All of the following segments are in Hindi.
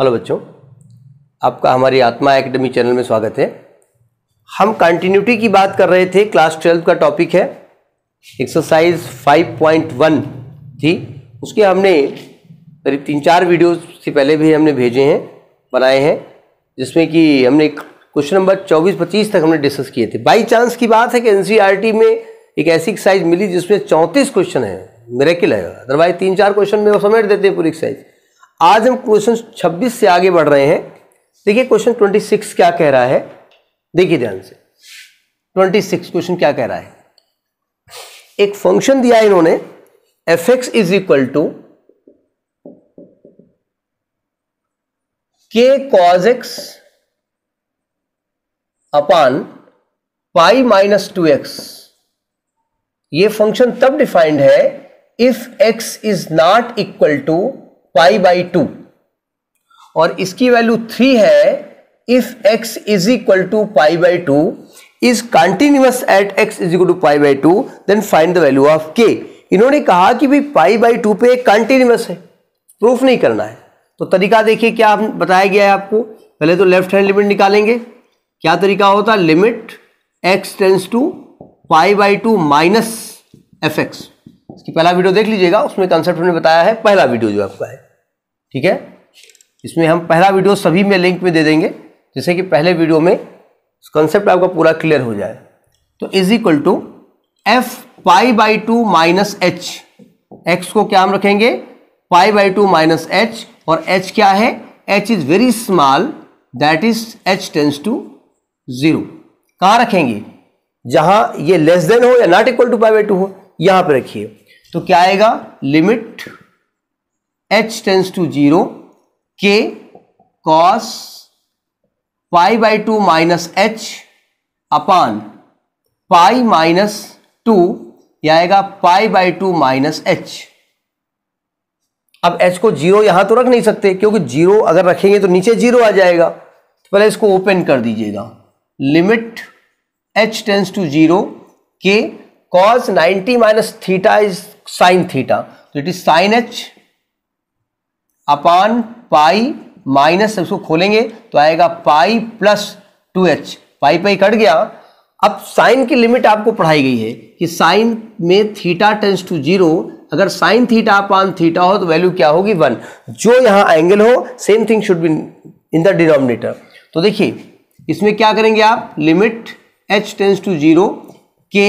हेलो बच्चों आपका हमारी आत्मा एकेडमी चैनल में स्वागत है हम कंटिन्यूटी की बात कर रहे थे क्लास ट्वेल्व का टॉपिक है एक्सरसाइज 5.1 थी उसके हमने करीब तीन चार वीडियो से पहले भी हमने भेजे हैं बनाए हैं जिसमें कि हमने क्वेश्चन नंबर 24-25 तक हमने डिस्कस किए थे बाई चांस की बात है कि एन e में एक ऐसी एक्सरसाइज मिली जिसमें चौंतीस क्वेश्चन है मेरेकिल है अदरवाइज तीन चार क्वेश्चन में वो समेट देते हैं पूरी एक्सरसाइज आज हम क्वेश्चन 26 से आगे बढ़ रहे हैं देखिए क्वेश्चन 26 क्या कह रहा है देखिए ध्यान से 26 क्वेश्चन क्या कह रहा है एक फंक्शन दिया है इन्होंने F x is equal to K cos X upon pi minus two X ये फंक्शन तब डिफाइंड है if x is not equal to pi by two और इसकी वैल्यू थ्री है if x is equal to pi by two is continuous at X is equal to pi by two then find the value of K इन्होंने कहा कि भाई पाई बाई टू पे कंटिन्यूस है प्रूफ नहीं करना है तो तरीका देखिए क्या हम बताया गया है आपको पहले तो लेफ्ट हैंड लिमिट निकालेंगे क्या तरीका होता है limit X tends to pi by two minus F X इसकी पहला वीडियो देख लीजिएगा उसमें कंसेप्ट हमने बताया है पहला वीडियो जो आपका है ठीक है इसमें हम पहला वीडियो सभी में लिंक में दे देंगे जैसे कि पहले वीडियो में कंसेप्ट आपका पूरा क्लियर हो जाए तो is equal to F pi by two minus H X को क्या हम रखेंगे pi by two minus H और एच क्या है H is very small that is H tends to zero कहाँ रखेंगे जहां ये लेस देन हो या not equal to pi by two हो यहां पे रखिए तो क्या आएगा limit H tends to zero K cos pi by two minus H upon pi minus two आएगा pi by two minus H अब एच को जीरो यहां तो रख नहीं सकते क्योंकि जीरो अगर रखेंगे तो नीचे जीरो आ जाएगा तो पहले इसको ओपन कर दीजिएगा limit H tends to zero K cos ninety minus theta is sine theta तो it is sine H upon pi minus इसको खोलेंगे तो आएगा pi plus two H pi pi cut गया अब साइन की लिमिट आपको पढ़ाई गई है कि साइन में थीटा टेंस टू जीरो अगर साइन थीटा अपान थीटा हो तो वैल्यू क्या होगी वन जो यहाँ एंगल हो same thing should be in the denominator तो देखिए इसमें क्या करेंगे आप limit H tends to zero K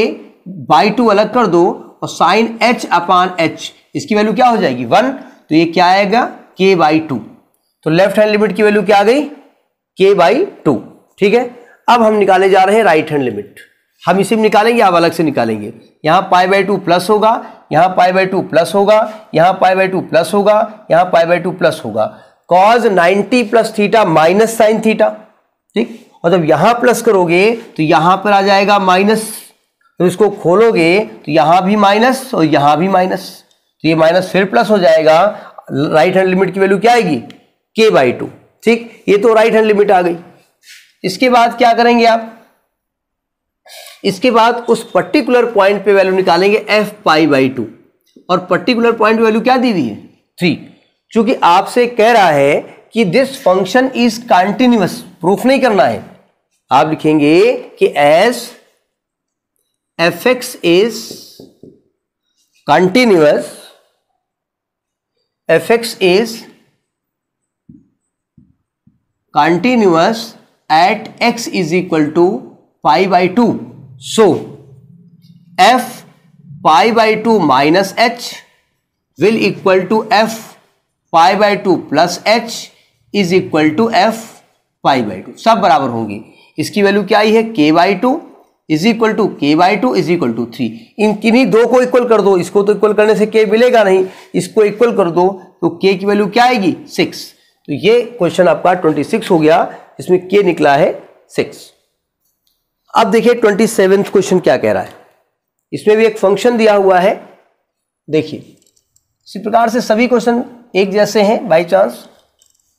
by two अलग कर दो और साइन एच अपान एच इसकी वैल्यू क्या हो जाएगी वन तो ये क्या आएगा के बाई टू तो लेफ्ट हैंड लिमिट की वैल्यू क्या आ गई के बाई टू ठीक है अब हम निकाले जा रहे हैं राइट हैंड लिमिट हम इसी में निकालेंगे आप अलग से निकालेंगे यहाँ पाई बाई टू प्लस होगा यहाँ पाई बाई टू प्लस होगा यहाँ पाई बाई टू प्लस होगा यहाँ पाई बाई टू प्लस होगा cos ninety plus theta minus sine theta ठीक और जब यहाँ प्लस करोगे तो यहाँ पर आ जाएगा माइनस तो इसको खोलोगे तो यहाँ भी माइनस और यहाँ भी माइनस तो ये माइनस फिर प्लस हो जाएगा राइट हैंड लिमिट की वैल्यू क्या आएगी के बाई टू ठीक ये तो राइट हैंड लिमिट आ गई इसके बाद क्या करेंगे आप इसके बाद उस पर्टिकुलर पॉइंट पे वैल्यू निकालेंगे एफ पाई बाई टू और पर्टिकुलर पॉइंट वैल्यू क्या दी हुई है थ्री चूंकि आपसे कह रहा है कि this function is continuous proof नहीं करना है आप लिखेंगे कि as F x is continuous F x is continuous at X is equal to pi by two so F pi by two minus H will equal to F pi by two plus H is equal to F pi by two सब बराबर होंगी इसकी वैल्यू क्या आई है K by two is equal to के by two is equal to three इन किन्हीं दो को इक्वल कर दो इसको तो इक्वल करने से के मिलेगा नहीं इसको इक्वल कर दो तो के की वैल्यू क्या आएगी सिक्स तो ये क्वेश्चन आपका ट्वेंटी सिक्स हो गया इसमें के निकला है सिक्स अब देखिए ट्वेंटी सेवेंथ क्वेश्चन क्या कह रहा है इसमें भी एक फंक्शन दिया हुआ है देखिए इसी प्रकार से सभी क्वेश्चन एक जैसे हैं बाई चांस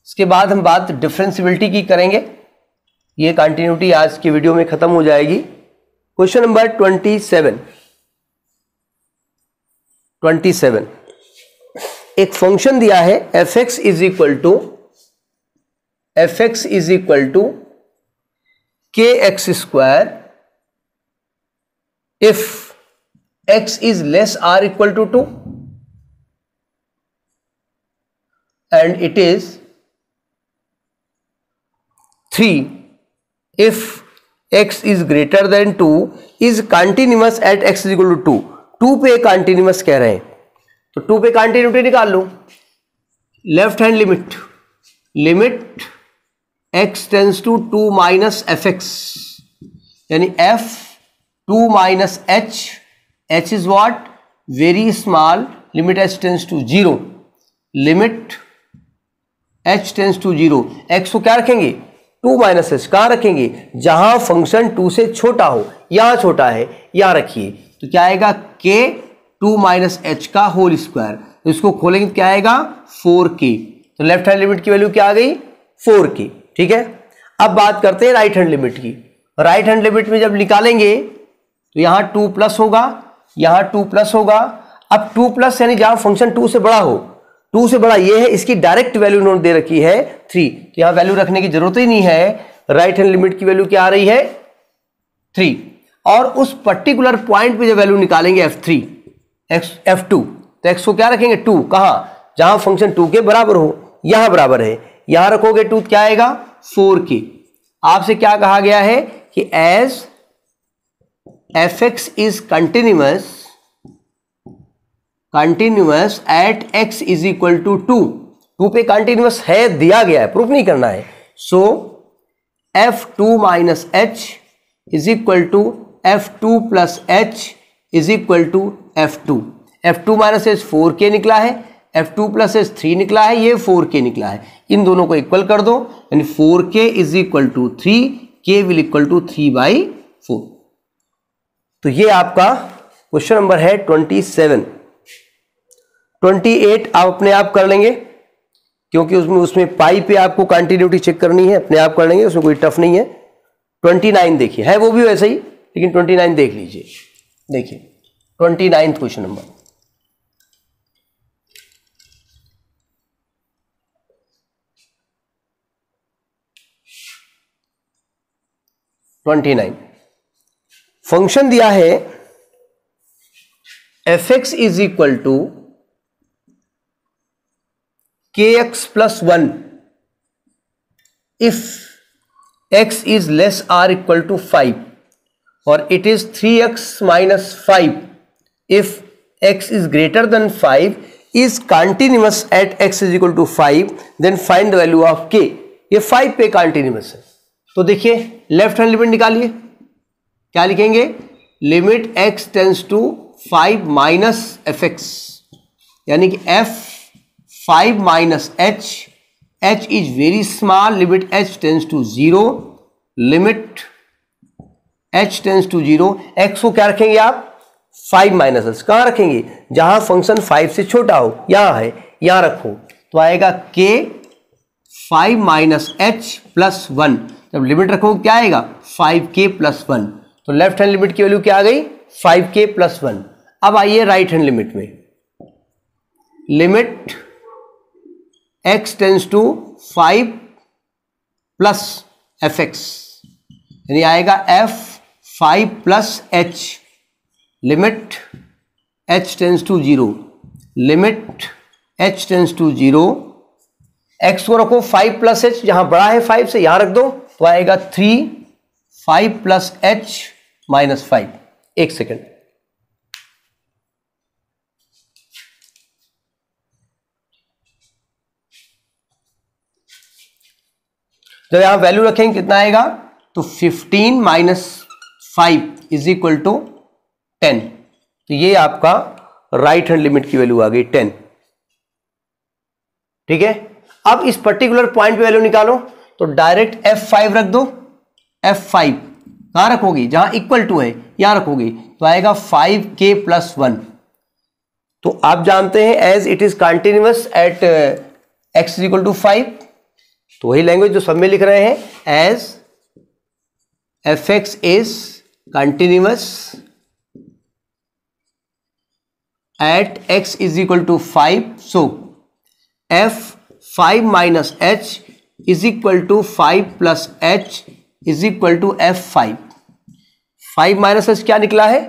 इसके बाद हम बात डिफ्रेंसिबिलिटी की करेंगे ये कंटिन्यूटी आज की वीडियो में ख़त्म हो जाएगी question number twenty seven twenty seven एक फंक्शन दिया है F x is equal to F x is equal to K X square if x is less or equal to two and it is three if x is greater than two is continuous at X equal to two two पे कंटिन्यूस कह रहे हैं तो टू पे कंटिन्यूटी निकाल लो left hand limit limit X tends to two minus F X यानी F two minus H H is what very small limit H tends to zero limit H tends to zero X को क्या रखेंगे टू माइनस एच कहाँ रखेंगे जहां फंक्शन टू से छोटा हो यहां छोटा है यहां रखिए तो क्या आएगा के टू माइनस एच का होल स्क्वायर तो इसको खोलेंगे तो क्या आएगा फोर के तो लेफ्ट हैंड लिमिट की वैल्यू क्या आ गई फोर के ठीक है अब बात करते हैं राइट हैंड लिमिट की राइट हैंड लिमिट में जब निकालेंगे तो यहां टू प्लस होगा यहां टू प्लस होगा अब टू प्लस यानी जहां फंक्शन टू से बड़ा हो टू से बड़ा ये है इसकी डायरेक्ट वैल्यू इन्होंने दे रखी है थ्री तो यहां वैल्यू रखने की जरूरत ही नहीं है राइट हैंड लिमिट की वैल्यू क्या आ रही है थ्री और उस पर्टिकुलर पॉइंट पे जो वैल्यू निकालेंगे F three X F two तो एक्स को क्या रखेंगे टू कहां जहां फंक्शन टू के बराबर हो यहां बराबर है यहां रखोगे टू तो क्या आएगा फोर के आपसे क्या कहा गया है कि as F x is continuous continuous at X is equal to two two पे कंटिन्यूस है दिया गया है प्रूफ नहीं करना है so F two minus H is equal to F two plus H is equal to F two F two minus H four K निकला है F two plus H three निकला है ये फोर के निकला है इन दोनों को इक्वल कर दो यानी four K is equal to three K will equal to three by four तो ये आपका क्वेश्चन नंबर है ट्वेंटी सेवन ट्वेंटी एट आप अपने आप कर लेंगे क्योंकि उसमें उसमें पाई पे आपको कंटिन्यूटी चेक करनी है अपने आप कर लेंगे उसमें कोई टफ नहीं है ट्वेंटी नाइन देखिए है वो भी वैसे ही लेकिन ट्वेंटी नाइन देख लीजिए देखिए twenty ninth question number twenty nine function दिया है F x is equal to K X plus one if x is less or equal to five और it is three X minus five if x is greater than five is continuous at X is equal to five then find value of K ये फाइव पे कॉन्टिन्यूअस है तो देखिए लेफ्ट हैंड लिमिट निकालिए क्या लिखेंगे limit X tends to five minus F X यानी कि F five minus H H is very small limit H tends to zero limit H tends to zero X को क्या रखेंगे आप फाइव माइनस एच कहां रखेंगे जहां फंक्शन फाइव से छोटा हो यहां है यहां रखो तो आएगा K five minus H plus one जब लिमिट रखोगे क्या आएगा फाइव के प्लस वन तो लेफ्ट हैंड लिमिट की वैल्यू क्या आ गई फाइव के प्लस वन अब आइए राइट हैंड लिमिट में limit X tends to five plus F X यानी आएगा F five plus H limit H tends to zero limit H tends to zero X को रखो फाइव प्लस एच जहां बड़ा है फाइव से यहां रख दो तो आएगा three five plus H minus five एक सेकेंड जब यहाँ वैल्यू रखेंगे कितना आएगा तो fifteen minus five is equal to ten तो ये आपका राइट हैंड लिमिट की वैल्यू आ गई टेन ठीक है अब इस पर्टिकुलर पॉइंट पे वैल्यू निकालो तो डायरेक्ट एफ फाइव रख दो एफ फाइव कहां रखोगी जहां इक्वल टू है यहां रखोगी तो आएगा फाइव के प्लस वन तो आप जानते हैं as it is continuous at X equal to five तो वही लैंग्वेज जो सब में लिख रहे हैं as F x is continuous at X is equal to five so F five minus H is equal to five plus H is equal to F five five minus H क्या निकला है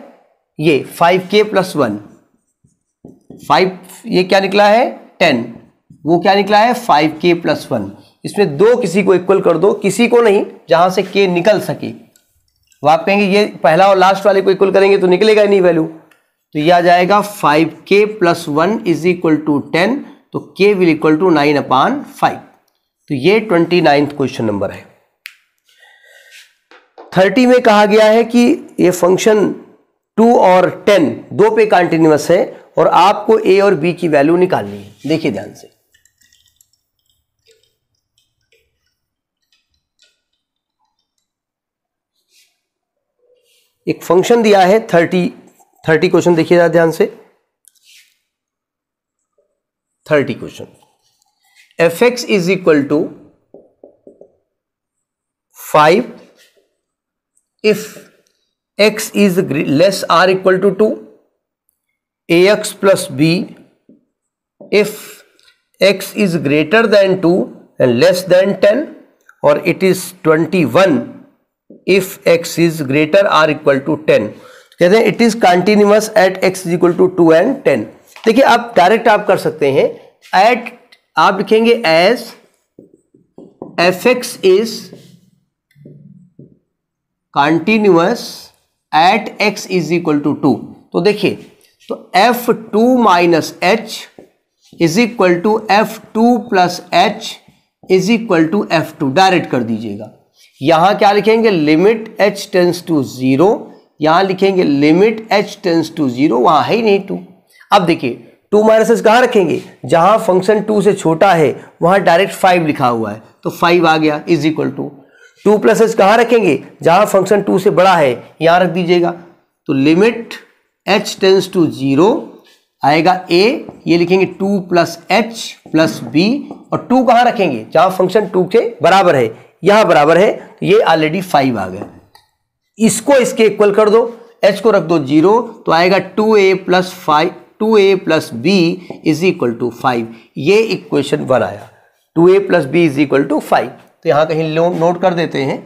ये five K plus one five ये क्या निकला है टेन वो क्या निकला है फाइव के प्लस वन इसमें दो किसी को इक्वल कर दो किसी को नहीं जहां से के निकल सके वो आप कहेंगे ये पहला और लास्ट वाले को इक्वल करेंगे तो निकलेगा ही नहीं वैल्यू तो ये आ जाएगा five K plus one is equal to ten तो K will equal to nine upon five तो ये ट्वेंटी नाइन्थ क्वेश्चन नंबर है थर्टी में कहा गया है कि ये फंक्शन टू और टेन दो पे कंटिन्यूस है और आपको ए और बी की वैल्यू निकालनी है देखिए ध्यान से एक फंक्शन दिया है थर्टी थर्टी क्वेश्चन देखिएगा ध्यान से thirty question F x is equal to five if x is less or equal to two A X plus B if x is greater than two and less than ten और it is twenty one if x is greater or equal to ten कहते हैं it is continuous at X is equal to two and ten देखिए आप डायरेक्ट आप कर सकते हैं एट आप लिखेंगे as F x is continuous at X is equal to two तो देखिए तो F two minus H is equal to F two plus H is equal to F two direct कर दीजिएगा यहां क्या लिखेंगे limit h tends to zero यहां लिखेंगे limit h tends to zero वहां है ही नहीं टू अब देखिए टू माइनस एस कहाँ रखेंगे जहां फंक्शन टू से छोटा है वहां डायरेक्ट फाइव लिखा हुआ है तो फाइव आ गया is equal to two plus S कहाँ रखेंगे जहां फंक्शन टू से बड़ा है यहां रख दीजिएगा तो limit H tends to zero आएगा ए ये लिखेंगे two plus H plus B और टू कहाँ रखेंगे जहां फंक्शन टू के बराबर है यहां बराबर है तो ये ऑलरेडी फाइव आ गए इसको इसके इक्वल कर दो एच को रख दो जीरो तो आएगा two A plus five two A plus B is equal to five ये इक्वेशन वन आया two A plus B is equal to five तो यहां कहीं नोट कर देते हैं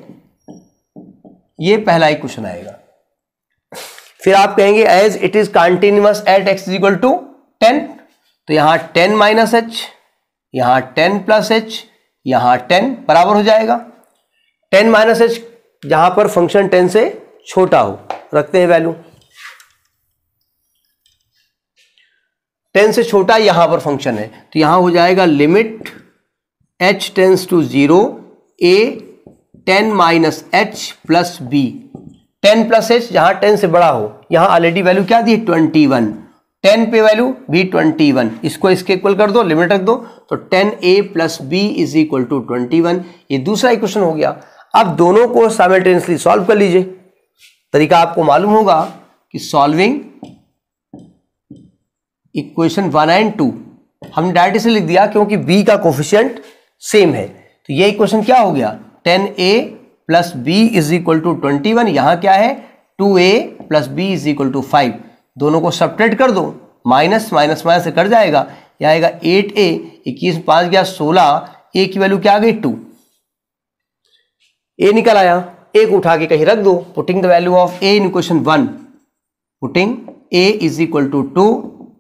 ये पहला इक्वेशन आएगा फिर आप कहेंगे as it is continuous at X is equal to ten तो यहां टेन माइनस एच यहां टेन प्लस एच यहां टेन बराबर हो जाएगा टेन माइनस एच यहां पर फंक्शन टेन से छोटा हो रखते हैं वैल्यू टेन से छोटा यहां पर फंक्शन है तो यहां हो जाएगा limit H tends to zero A ten minus H plus B ten plus H जहां टेन से बड़ा हो यहां ऑलरेडी वैल्यू क्या दी ट्वेंटी वन टेन पे वैल्यू बी ट्वेंटी वन इसको इसके इक्वल कर दो लिमिट रख दो तो ten A plus B is equal to twenty one ये दूसरा इक्वेशन हो गया अब दोनों को साइमल्टेनियसली सॉल्व कर लीजिए तरीका आपको मालूम होगा कि solving equation one and two हमने डायरेक्ट इसे लिख दिया क्योंकि बी का कोफिशियंट सेम है तो ये इक्वेशन क्या हो गया ten A plus B is equal to twenty one यहां क्या है two A plus B is equal to five दोनों को सपरेट कर दो माइनस माइनस माइनस कर कट जाएगा यह आएगा एट ए इक्कीस पाँच गया सोलह ए की वैल्यू क्या आ गई टू ए निकल आया ए को उठा के कहीं रख दो putting the value of a in equation one putting a is equal to two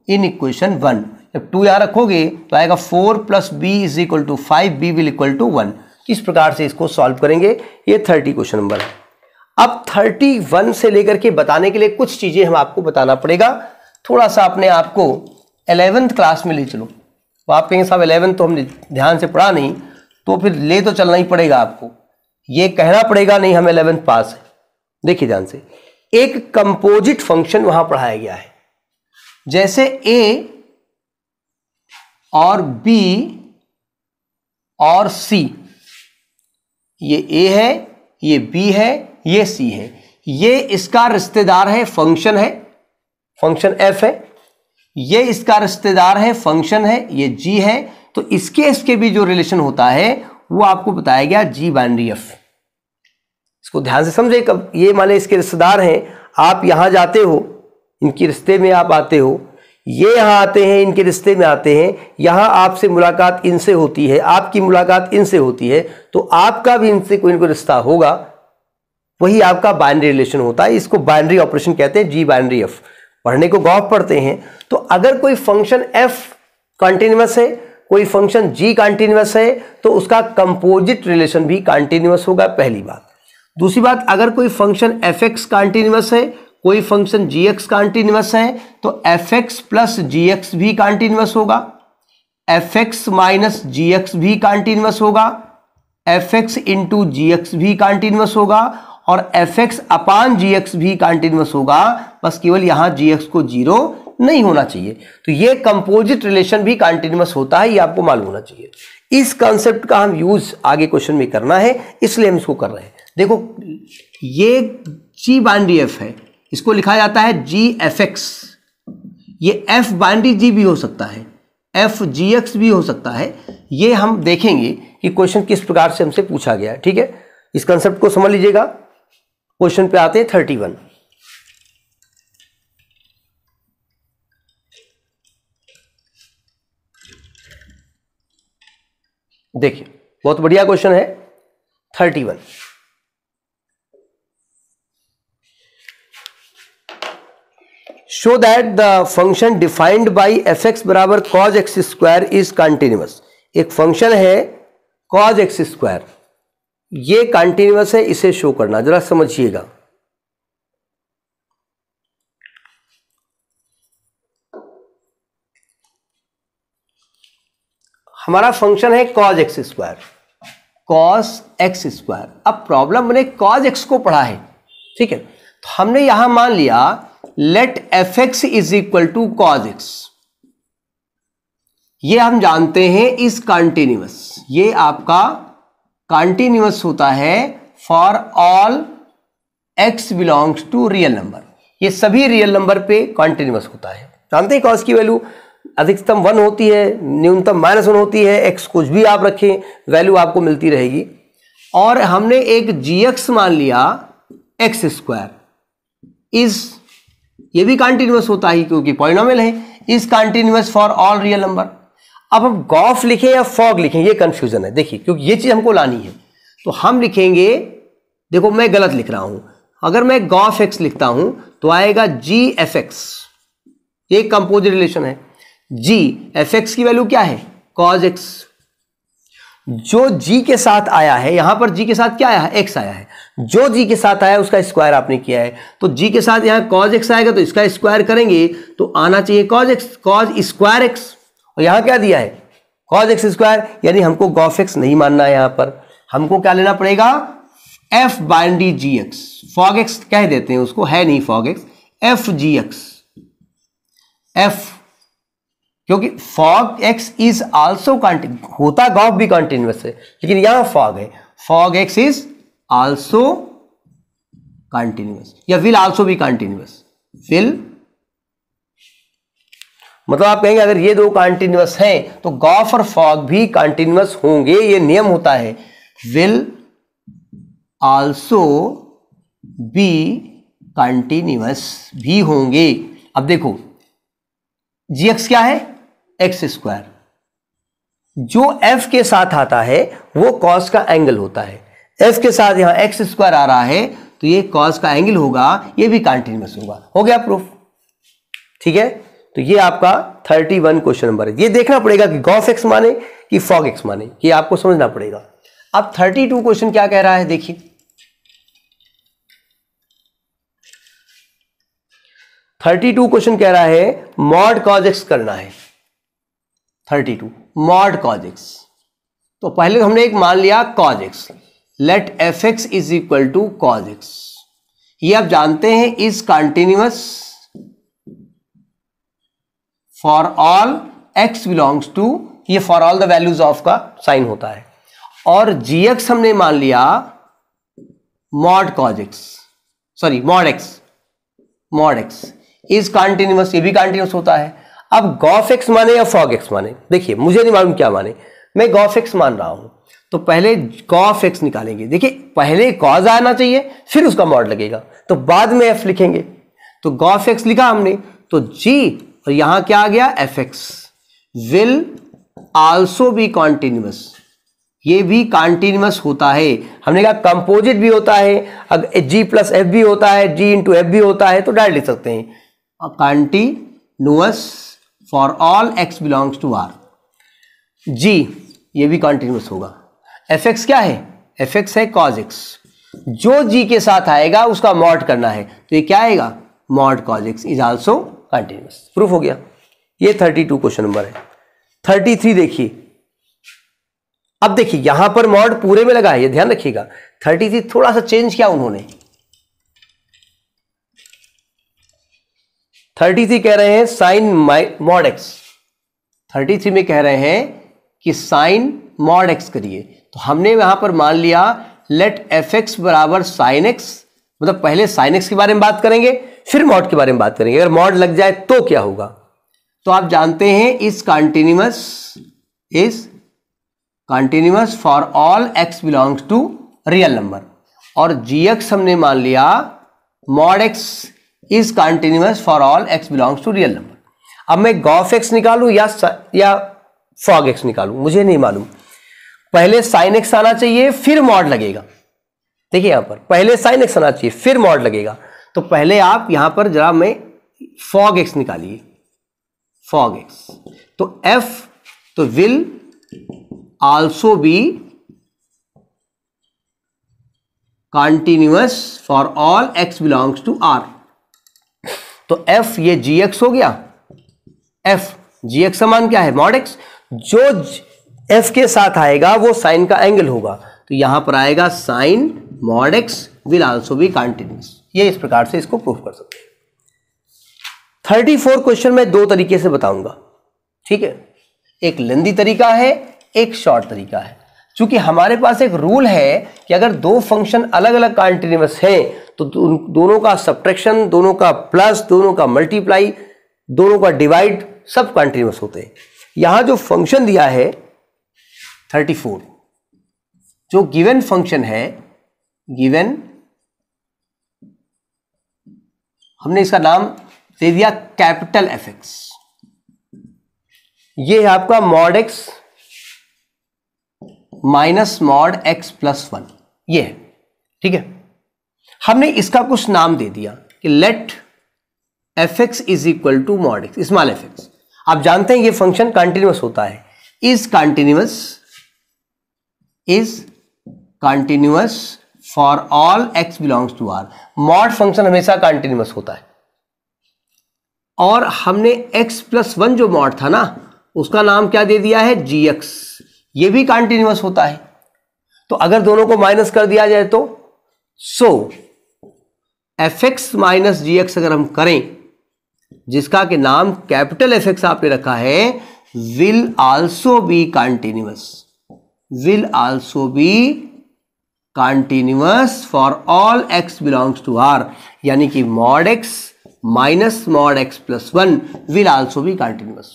in equation one जब टू यहाँ रखोगे तो आएगा four plus B is equal to five b will equal to one किस प्रकार से इसको सॉल्व करेंगे ये थर्टी क्वेश्चन नंबर है अब 31 से लेकर के बताने के लिए कुछ चीजें हम आपको बताना पड़ेगा थोड़ा सा अपने आप को एलेवेंथ क्लास में ले चलो तो आप कहेंगे साहब एलेवेंथ तो हमने ध्यान से पढ़ा नहीं तो फिर ले तो चलना ही पड़ेगा आपको ये कहना पड़ेगा नहीं हम एलेवेंथ पास है देखिए ध्यान से एक कंपोजिट फंक्शन वहां पढ़ाया गया है जैसे ए और बी और सी ये ए है ये बी है ये सी है ये इसका रिश्तेदार है फंक्शन है फंक्शन एफ है ये इसका रिश्तेदार है फंक्शन है ये जी है तो इसके इसके भी जो रिलेशन होता है वो आपको बताया गया जी बाइनरी एफ इसको ध्यान से समझे कब ये माने इसके रिश्तेदार हैं आप यहां जाते हो इनके रिश्ते में आप आते हो ये यहां आते हैं इनके रिश्ते में आते हैं यहां आपसे मुलाकात इनसे होती है आपकी मुलाकात इनसे होती है तो आपका भी इनसे कोई ना कोई रिश्ता होगा वही आपका बाइनरी रिलेशन होता है इसको बाइनरी ऑपरेशन कहते हैं जी बाइनरी एफ पढ़ने को गौफ पढ़ते हैं तो अगर कोई फंक्शन एफ कंटिन्यूस है कोई फंक्शन जी कंटिन्यूस है तो उसका कंपोजिट रिलेशन भी कंटिन्यूस होगा पहली बात दूसरी बात अगर कोई फंक्शन एफ एक्स कंटिन्यूस है कोई फंक्शन जी एक्स कंटिन्यूस है तो f x plus g x भी कंटिन्यूस होगा F x minus g x भी कंटिन्यूस होगा F x into g x भी कंटिन्यूस होगा और f x upon g x भी कॉन्टिन्यूस होगा बस केवल यहां जी एक्स को जीरो नहीं होना चाहिए तो ये कंपोजिट रिलेशन भी कॉन्टिन्यूस होता है ये आपको मालूम होना चाहिए इस कॉन्सेप्ट का हम यूज आगे क्वेश्चन में करना है इसलिए हम इसको कर रहे हैं देखो ये जी बाइंड्री एफ है इसको लिखा जाता है जी एफ एक्स ये एफ बाइंड्री जी भी हो सकता है एफ जी एक्स भी हो सकता है ये हम देखेंगे कि क्वेश्चन किस प्रकार से हमसे पूछा गया ठीक है इस कंसेप्ट को समझ लीजिएगा क्वेश्चन पे आते हैं थर्टी वन देखिए बहुत बढ़िया क्वेश्चन है thirty one show that the function defined by f x बराबर cos x square is continuous एक फंक्शन है कॉज एक्स स्क्वायर ये कंटिन्यूस है इसे शो करना जरा समझिएगा हमारा फंक्शन है cos x square cos x square अब प्रॉब्लम मैंने कॉज एक्स को पढ़ा है ठीक है तो हमने यहां मान लिया let f x is equal to cos x ये हम जानते हैं इज कंटिन्यूस ये आपका कॉन्टिन्यूस होता है for all x belongs to real number ये सभी रियल नंबर पे कॉन्टिन्यूस होता है जानते हैं कॉस की वैल्यू अधिकतम वन होती है न्यूनतम माइनस वन होती है एक्स कुछ भी आप रखें वैल्यू आपको मिलती रहेगी और हमने एक जी एक्स मान लिया एक्स स्क्वायर इज ये भी कॉन्टिन्यूस होता है क्योंकि पॉइनोमियल है is continuous for all real number अब हम गॉफ लिखें या फॉग लिखें ये कंफ्यूजन है देखिए क्योंकि ये चीज़ हमको लानी है तो हम लिखेंगे देखो मैं गलत लिख रहा हूं अगर मैं गॉफ एक्स लिखता हूं तो आएगा जी एफ एक्स ये कंपोजिट रिलेशन है जी एफ एक्स की वैल्यू क्या है कॉज एक्स जो जी के साथ आया है यहां पर जी के साथ क्या आया है एक्स आया है जो जी के साथ आया उसका स्क्वायर आपने किया है तो जी के साथ यहां कॉज एक्स आएगा तो इसका स्क्वायर करेंगे तो आना चाहिए cos x cos square x और यहाँ क्या दिया है कॉज एक्स स्क्वायर यानी हमको गॉफ एक्स नहीं मानना है यहाँ पर हमको क्या लेना पड़ेगा एफ बाइंडी जी एक्स फॉग एक्स कह देते हैं उसको है नहीं f o g x f g x f क्योंकि फॉग एक्स इज आल्सो होता गॉफ भी कॉन्टिन्यूस है लेकिन यहां फॉग है f o g x is also continuous या विल आल्सो भी कॉन्टिन्यूस विल मतलब आप कहेंगे अगर ये दो कॉन्टिन्यूस हैं तो गॉफ और फॉग भी कॉन्टिन्यूस होंगे ये नियम होता है विल आल्सो बी कॉन्टिन्यूस भी होंगे अब देखो जी एक्स क्या है एक्स स्क्वायर जो एफ के साथ आता है वो कॉस का एंगल होता है एफ के साथ यहां एक्स स्क्वायर आ रहा है तो ये कॉस का एंगल होगा ये भी कॉन्टिन्यूस होगा हो गया प्रूफ ठीक है तो ये आपका थर्टी वन क्वेश्चन नंबर है ये देखना पड़ेगा कि गॉफ एक्स माने कि फॉग एक्स माने ये आपको समझना पड़ेगा अब थर्टी टू क्वेश्चन क्या कह रहा है देखिए थर्टी टू क्वेश्चन कह रहा है मॉड कॉज एक्स करना है thirty two mod cos x तो पहले तो हमने एक मान लिया cos x let f x is equal to cos x ये आप जानते हैं is continuous for all x belongs to ये for all the values of का साइन होता है और जी एक्स हमने मान लिया mod cos x sorry mod x mod x is continuous ये भी कॉन्टिन्यूस होता है अब गॉफ एक्स माने या फॉग एक्स माने देखिए मुझे नहीं मालूम क्या माने मैं गॉफ एक्स मान रहा हूं तो पहले गॉफ एक्स निकालेंगे देखिए पहले कॉज आना चाहिए फिर उसका मॉड लगेगा तो बाद में एफ लिखेंगे तो गॉफ एक्स लिखा हमने तो जी और यहां क्या आ गया f x will also be continuous ये भी कॉन्टिन्यूस होता है हमने कहा कंपोजिट भी होता है अगर जी प्लस एफ भी होता है जी इंटू एफ भी होता है तो डायरेक्ट लिख सकते हैं continuous for all x belongs to R G ये भी कॉन्टिन्यूस होगा एफ एक्स क्या है एफ एक्स है कॉज एक्स जो जी के साथ आएगा उसका मॉड करना है तो ये क्या आएगा mod cos x is also continuous proof हो गया ये थर्टी टू क्वेश्चन नंबर है थर्टी थ्री देखिए अब देखिए यहां पर मॉड पूरे में लगा है ये ध्यान रखिएगा थर्टी थ्री थोड़ा सा चेंज किया उन्होंने थर्टी थ्री कह रहे हैं sine mod x thirty three में कह रहे हैं कि साइन मॉड एक्स करिए तो हमने यहां पर मान लिया लेट एफ एक्स बराबर साइन एक्स मतलब पहले साइन एक्स के बारे में बात करेंगे फिर मॉड के बारे में बात करेंगे अगर मॉड लग जाए तो क्या होगा तो आप जानते हैं is continuous is continuous for all x belongs to real number और जी एक्स हमने मान लिया mod x is continuous for all x belongs to real number अब मैं गॉफ एक्स निकालू या या फॉग एक्स निकालू मुझे नहीं मालूम पहले साइन एक्स आना चाहिए फिर मॉड लगेगा देखिए यहां पर पहले साइन एक्स आना चाहिए फिर मॉड लगेगा तो पहले आप यहां पर जरा मैं फॉग एक्स निकालिए फॉग एक्स तो एफ तो will also be continuous for all x belongs to R तो एफ ये जी एक्स हो गया एफ जी एक्स समान क्या है मॉड एक्स जो एफ के साथ आएगा वो साइन का एंगल होगा तो यहां पर आएगा sine mod x will also be continuous ये इस प्रकार से इसको प्रूफ कर सकते थर्टी फोर क्वेश्चन मैं दो तरीके से बताऊंगा ठीक है एक लेंदी तरीका है एक शॉर्ट तरीका है चूंकि हमारे पास एक रूल है कि अगर दो फंक्शन अलग अलग कॉन्टिन्यूस हैं तो दोनों का सब्ट्रैक्शन दोनों का प्लस दोनों का मल्टीप्लाई दोनों का डिवाइड सब कॉन्टिन्यूस होते हैं यहां जो फंक्शन दिया है थर्टी फोर जो गिवन फंक्शन है गिवन हमने इसका नाम दे दिया कैपिटल एफ एक्स ये है आपका mod x minus mod x plus one ये है ठीक है हमने इसका कुछ नाम दे दिया कि let f x is equal to mod x small f x आप जानते हैं ये फंक्शन कंटिन्यूस होता है is continuous is continuous for all x belongs to R mod function हमेशा कंटिन्यूस होता है और हमने एक्स प्लस वन जो मॉड था ना उसका नाम क्या दे दिया है जी एक्स ये भी कंटिन्यूस होता है तो अगर दोनों को माइनस कर दिया जाए तो so f x minus g x अगर हम करें जिसका के नाम कैपिटल एफ एक्स आपने रखा है will also be continuous will also be continuous for all x belongs to R यानी कि mod x minus mod x plus one will also be continuous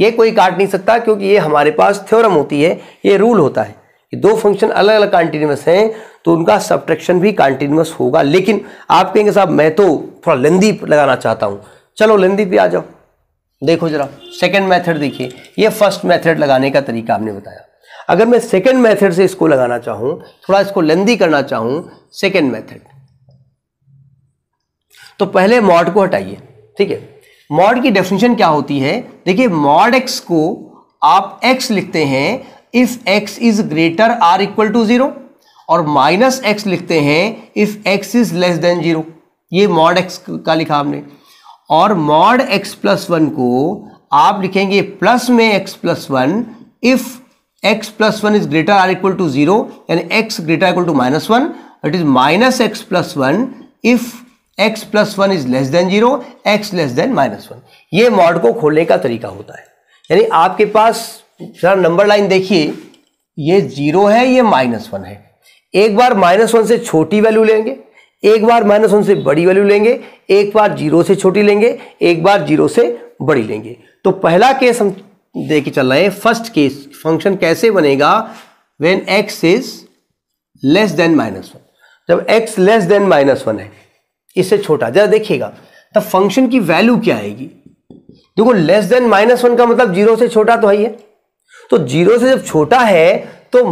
ये कोई काट नहीं सकता क्योंकि ये हमारे पास थ्योरम होती है ये रूल होता है कि दो फंक्शन अलग अलग कंटिन्यूस हैं तो उनका सब्ट्रैक्शन भी कंटिन्यूस होगा लेकिन आप कहेंगे साहब मैं तो थोड़ा लेंदी लगाना चाहता हूँ चलो लेंदी पे आ जाओ देखो जरा सेकेंड मैथड देखिए ये फर्स्ट मैथड लगाने का तरीका हमने बताया अगर मैं सेकेंड मेथड से इसको लगाना चाहूं थोड़ा इसको लेंदी करना चाहूं सेकेंड मेथड तो पहले मॉड को हटाइए ठीक है मॉड की डेफिनेशन क्या होती है देखिए मॉड एक्स को आप एक्स लिखते हैं if x is greater or equal to zero और माइनस एक्स लिखते हैं if x is less than zero ये मॉड एक्स का लिखा हमने और मॉड एक्स प्लस वन को आप लिखेंगे प्लस में x plus one if x plus 1 is greater or equal to 0 and x greater or equal to minus 1 that is minus x plus 1 if x plus 1 is less than 0 x less than minus 1 ये मॉड को खोलने का तरीका होता है यानी आपके पास सर नंबर लाइन देखिए ये 0 है ये minus 1 है एक बार minus 1 से छोटी वैल्यू लेंगे एक बार minus 1 से बड़ी वैल्यू लेंगे एक बार 0 से छोटी लेंगे एक बार 0 से बड़ी लेंगे तो पहला केस हम देखे चल रहे हैं फर्स्ट केस फंक्शन कैसे बनेगा when x is less than minus one जब x less than minus one है इससे छोटा जरा देखिएगा तब तो फंक्शन की वैल्यू क्या आएगी देखो लेस देन माइनस वन का मतलब जीरो से छोटा तो है ही तो जीरो से जब छोटा है तो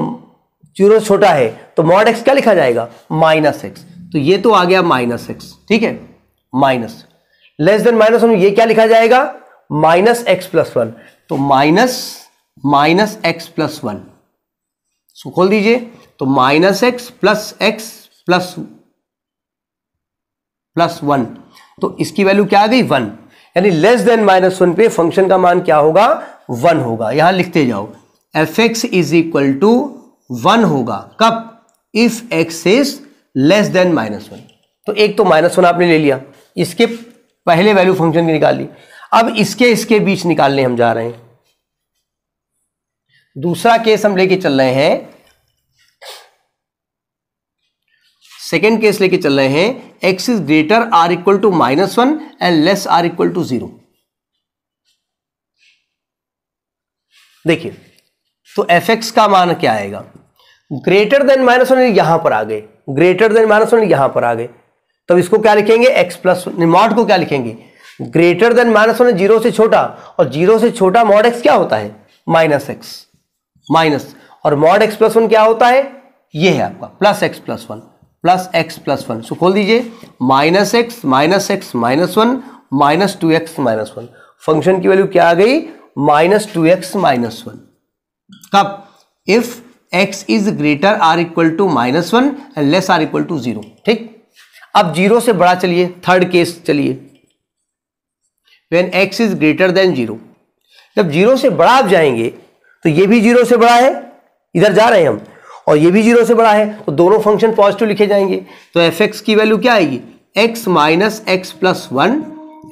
जीरो छोटा है तो मॉड एक्स क्या लिखा जाएगा माइनस एक्स तो ये तो आ गया माइनस एक्स ठीक है minus less than minus one ये क्या लिखा जाएगा माइनस एक्स प्लस वन तो minus minus x plus one so खोल दीजिए तो minus x plus x plus plus one तो इसकी वैल्यू क्या आ गई वन यानी लेस देन माइनस वन पे फंक्शन का मान क्या होगा वन होगा यहां लिखते जाओ f x is equal to one होगा कब if x is less than minus one तो एक तो माइनस वन आपने ले लिया इसके पहले वैल्यू फंक्शन की निकाल ली अब इसके इसके बीच निकालने हम जा रहे हैं दूसरा केस हम लेके चल रहे हैं सेकेंड केस लेके चल रहे हैं x is greater or equal to minus one and less or equal to zero देखिए तो एफ एक्स का मान क्या आएगा ग्रेटर देन माइनस वन यहां पर आ गए ग्रेटर देन माइनस वन यहां पर आ गए तब इसको क्या लिखेंगे एक्स प्लस मॉड को क्या लिखेंगे greater than minus one zero से छोटा और जीरो से छोटा मॉड एक्स क्या होता है माइनस एक्स माइनस और मॉड एक्स प्लस वन क्या होता है ये है आपका plus x plus one plus x plus one so खोल दीजिए minus x minus x minus one minus two x minus one function की वैल्यू क्या आ गई minus two x minus one कब if x is greater or equal to minus one and less or equal to zero ठीक अब जीरो से बड़ा चलिए थर्ड केस चलिए when x is greater than zero जब जीरो से बड़ा आप जाएंगे तो ये भी जीरो से बड़ा है इधर जा रहे हैं हम और ये भी जीरो से बड़ा है तो दोनों फंक्शन पॉजिटिव लिखे जाएंगे तो एफ एक्स की वैल्यू क्या आएगी x minus x plus one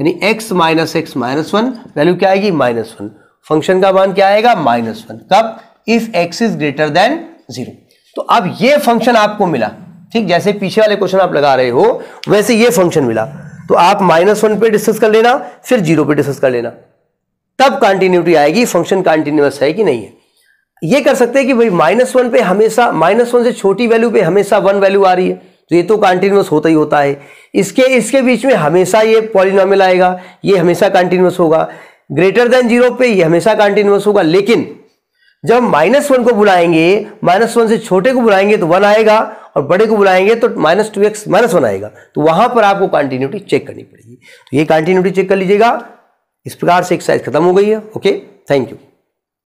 यानी x minus x minus one value क्या आएगी माइनस वन फंक्शन का मान क्या आएगा माइनस वन कब if x is greater than zero तो अब ये फंक्शन आपको मिला ठीक जैसे पीछे वाले क्वेश्चन आप लगा रहे हो वैसे ये फंक्शन मिला तो आप माइनस वन पे डिस्कस कर लेना फिर जीरो पे डिस्कस कर लेना तब कंटिन्यूटी आएगी फंक्शन कंटिन्यूस है कि नहीं है ये कर सकते हैं कि भाई माइनस वन पे हमेशा माइनस वन से छोटी वैल्यू पे हमेशा वन वैल्यू आ रही है तो ये तो कंटिन्यूस होता ही होता है इसके इसके बीच में हमेशा ये पॉलिनॉमिल आएगा ये हमेशा कंटिन्यूस होगा ग्रेटर देन जीरो पे ये हमेशा कंटिन्यूस होगा लेकिन जब माइनस वन को बुलाएंगे माइनस वन से छोटे को बुलाएंगे तो वन आएगा और बड़े को बुलाएंगे तो minus two x minus one आएगा तो वहां पर आपको कंटिन्यूटी चेक करनी पड़ेगी तो ये कंटिन्यूटी चेक कर लीजिएगा इस प्रकार से एक्सरसाइज खत्म हो गई है ओके थैंक यू